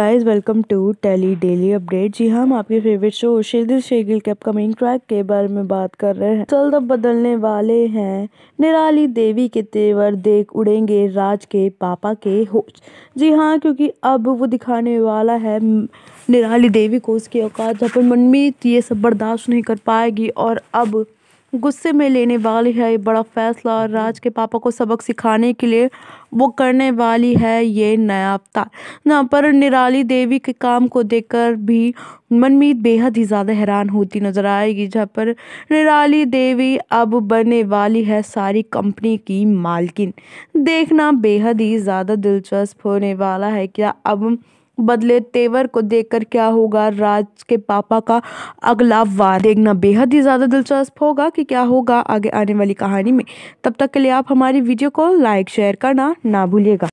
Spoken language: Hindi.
guys welcome to tele daily update जी हाँ, हम आपके फेवरेट शो शेदिल शेगिल के अपकमिंग ट्रैक के बारे में बात कर रहे हैं चल तब बदलने वाले हैं निराली देवी के तेवर देख उड़ेंगे राज के पापा के होश जी हाँ क्योंकि अब वो दिखाने वाला है निराली देवी को उसकी औकात जब मनमीत ये सब बर्दाश्त नहीं कर पाएगी और अब गुस्से में लेने वाली है ये बड़ा फैसला और राज के पापा को सबक सिखाने के लिए वो करने वाली है ये नया अवतार ना पर निराली देवी के काम को देखकर भी मनमीत बेहद ही ज़्यादा हैरान होती नजर आएगी जहाँ पर निराली देवी अब बनने वाली है सारी कंपनी की मालकिन देखना बेहद ही ज़्यादा दिलचस्प होने वाला है क्या अब बदले तेवर को देखकर क्या होगा राज के पापा का अगला वार देखना बेहद ही ज़्यादा दिलचस्प होगा कि क्या होगा आगे आने वाली कहानी में तब तक के लिए आप हमारी वीडियो को लाइक शेयर करना ना भूलिएगा